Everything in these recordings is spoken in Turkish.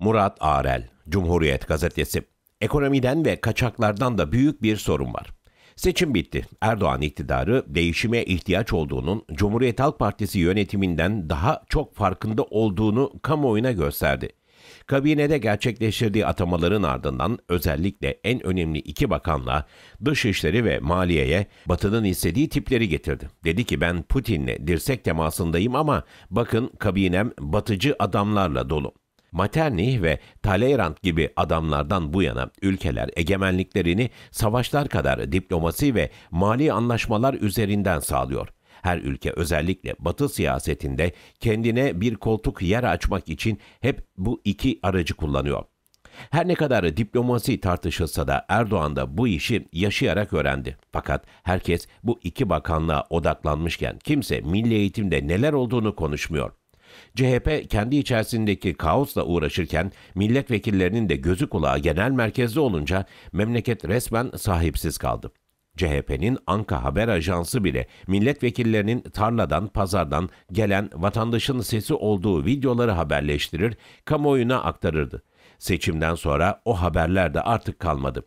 Murat Arel, Cumhuriyet Gazetesi. Ekonomiden ve kaçaklardan da büyük bir sorun var. Seçim bitti. Erdoğan iktidarı değişime ihtiyaç olduğunun Cumhuriyet Halk Partisi yönetiminden daha çok farkında olduğunu kamuoyuna gösterdi. Kabinede gerçekleştirdiği atamaların ardından özellikle en önemli iki bakanla Dışişleri ve Maliye'ye Batı'nın istediği tipleri getirdi. Dedi ki ben Putin'le dirsek temasındayım ama bakın kabinem batıcı adamlarla dolu. Maternih ve Talleyrand gibi adamlardan bu yana ülkeler egemenliklerini savaşlar kadar diplomasi ve mali anlaşmalar üzerinden sağlıyor. Her ülke özellikle Batı siyasetinde kendine bir koltuk yer açmak için hep bu iki aracı kullanıyor. Her ne kadar diplomasi tartışılsa da Erdoğan da bu işi yaşayarak öğrendi. Fakat herkes bu iki bakanlığa odaklanmışken kimse milli eğitimde neler olduğunu konuşmuyor. CHP kendi içerisindeki kaosla uğraşırken milletvekillerinin de gözü kulağı genel merkezde olunca memleket resmen sahipsiz kaldı. CHP'nin Anka Haber Ajansı bile milletvekillerinin tarladan, pazardan gelen vatandaşın sesi olduğu videoları haberleştirir, kamuoyuna aktarırdı. Seçimden sonra o haberler de artık kalmadı.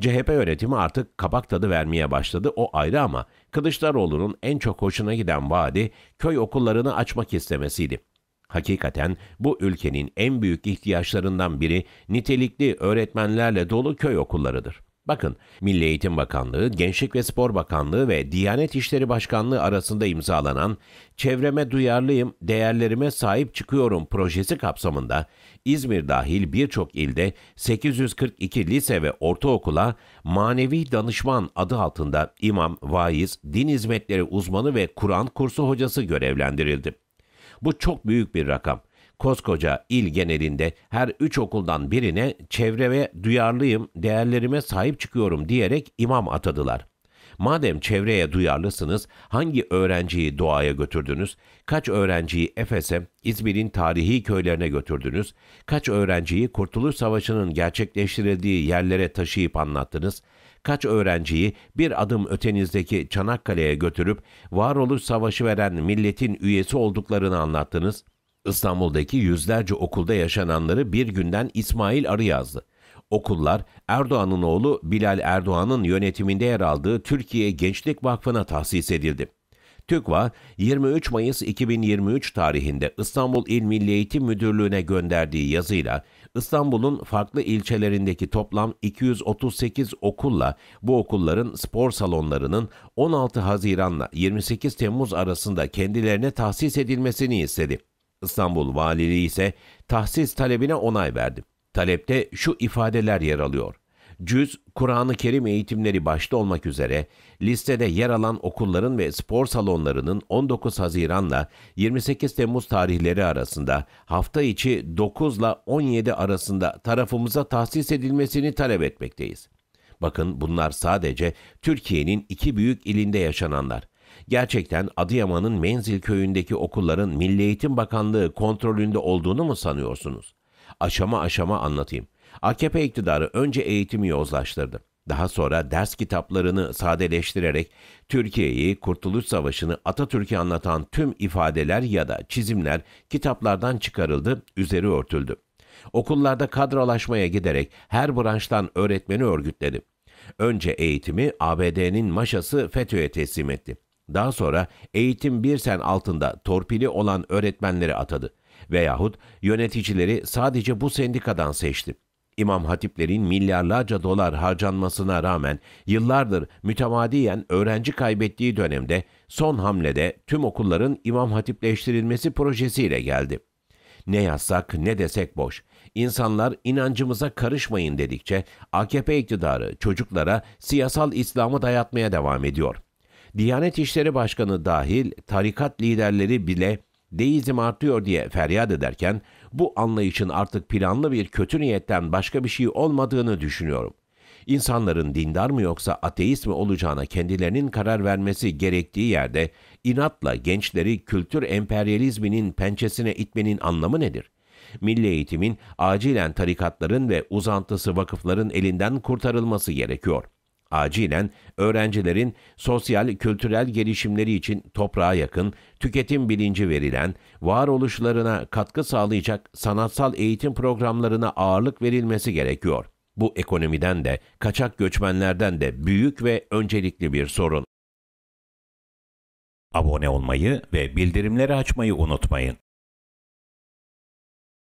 CHP yönetimi artık kabak tadı vermeye başladı o ayrı ama Kılıçdaroğlu'nun en çok hoşuna giden vaadi köy okullarını açmak istemesiydi. Hakikaten bu ülkenin en büyük ihtiyaçlarından biri nitelikli öğretmenlerle dolu köy okullarıdır. Bakın, Milli Eğitim Bakanlığı, Gençlik ve Spor Bakanlığı ve Diyanet İşleri Başkanlığı arasında imzalanan Çevreme Duyarlıyım, Değerlerime Sahip Çıkıyorum projesi kapsamında İzmir dahil birçok ilde 842 lise ve ortaokula Manevi Danışman adı altında imam, vaiz, din hizmetleri uzmanı ve Kur'an kursu hocası görevlendirildi. Bu çok büyük bir rakam. Koskoca il genelinde her üç okuldan birine çevreme duyarlıyım, değerlerime sahip çıkıyorum diyerek imam atadılar. Madem çevreye duyarlısınız, hangi öğrenciyi doğaya götürdünüz? Kaç öğrenciyi Efes'e, İzmir'in tarihi köylerine götürdünüz? Kaç öğrenciyi Kurtuluş Savaşı'nın gerçekleştirildiği yerlere taşıyıp anlattınız? Kaç öğrenciyi bir adım ötenizdeki Çanakkale'ye götürüp varoluş savaşı veren milletin üyesi olduklarını anlattınız? İstanbul'daki yüzlerce okulda yaşananları bir günden İsmail Arı yazdı. Okullar Erdoğan'ın oğlu Bilal Erdoğan'ın yönetiminde yer aldığı Türkiye Gençlik Vakfı'na tahsis edildi. TÜKVA 23 Mayıs 2023 tarihinde İstanbul İl Milli Eğitim Müdürlüğü'ne gönderdiği yazıyla İstanbul'un farklı ilçelerindeki toplam 238 okulla bu okulların spor salonlarının 16 Haziran'la 28 Temmuz arasında kendilerine tahsis edilmesini istedi. İstanbul Valiliği ise tahsis talebine onay verdi. Talepte şu ifadeler yer alıyor. Cüz, Kur'an-ı Kerim eğitimleri başta olmak üzere listede yer alan okulların ve spor salonlarının 19 Haziran'la 28 Temmuz tarihleri arasında hafta içi 9 ile 17 arasında tarafımıza tahsis edilmesini talep etmekteyiz. Bakın bunlar sadece Türkiye'nin iki büyük ilinde yaşananlar. Gerçekten Adıyaman'ın Menzil köyündeki okulların Milli Eğitim Bakanlığı kontrolünde olduğunu mu sanıyorsunuz? aşama aşama anlatayım. AKP iktidarı önce eğitimi yozlaştırdı. Daha sonra ders kitaplarını sadeleştirerek Türkiye'yi, Kurtuluş Savaşı'nı Atatürk'e anlatan tüm ifadeler ya da çizimler kitaplardan çıkarıldı, üzeri örtüldü. Okullarda kadralaşmaya giderek her branştan öğretmeni örgütledi. Önce eğitimi ABD'nin maşası FETÖ'ye teslim etti. Daha sonra eğitim bir sen altında torpili olan öğretmenleri atadı veyahut yöneticileri sadece bu sendikadan seçti. İmam hatiplerin milyarlarca dolar harcanmasına rağmen yıllardır mütemadiyen öğrenci kaybettiği dönemde son hamlede tüm okulların imam hatipleştirilmesi projesiyle geldi. Ne yazsak ne desek boş. İnsanlar inancımıza karışmayın dedikçe AKP iktidarı çocuklara siyasal İslam'ı dayatmaya devam ediyor.'' Diyanet İşleri Başkanı dahil tarikat liderleri bile deizm artıyor diye feryat ederken bu anlayışın artık planlı bir kötü niyetten başka bir şey olmadığını düşünüyorum. İnsanların dindar mı yoksa ateist mi olacağına kendilerinin karar vermesi gerektiği yerde inatla gençleri kültür emperyalizminin pençesine itmenin anlamı nedir? Milli eğitimin acilen tarikatların ve uzantısı vakıfların elinden kurtarılması gerekiyor.'' acilen öğrencilerin sosyal, kültürel gelişimleri için toprağa yakın, tüketim bilinci verilen, varoluşlarına katkı sağlayacak sanatsal eğitim programlarına ağırlık verilmesi gerekiyor. Bu ekonomiden de, kaçak göçmenlerden de büyük ve öncelikli bir sorun. Abone olmayı ve bildirimleri açmayı unutmayın.